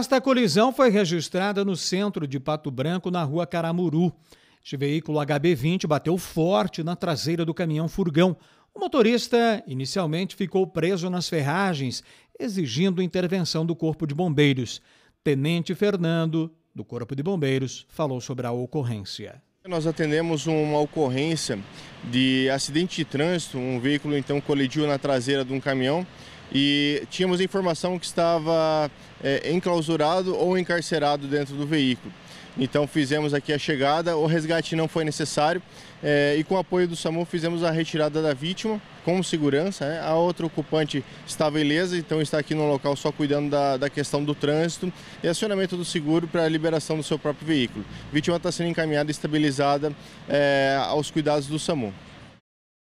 Esta colisão foi registrada no centro de Pato Branco, na rua Caramuru. Este veículo HB20 bateu forte na traseira do caminhão furgão. O motorista inicialmente ficou preso nas ferragens, exigindo intervenção do Corpo de Bombeiros. Tenente Fernando, do Corpo de Bombeiros, falou sobre a ocorrência. Nós atendemos uma ocorrência de acidente de trânsito, um veículo então colidiu na traseira de um caminhão e tínhamos informação que estava é, enclausurado ou encarcerado dentro do veículo. Então fizemos aqui a chegada, o resgate não foi necessário é, e com o apoio do SAMU fizemos a retirada da vítima com segurança. Né? A outra ocupante estava ilesa, então está aqui no local só cuidando da, da questão do trânsito e acionamento do seguro para a liberação do seu próprio veículo. A vítima está sendo encaminhada e estabilizada é, aos cuidados do SAMU.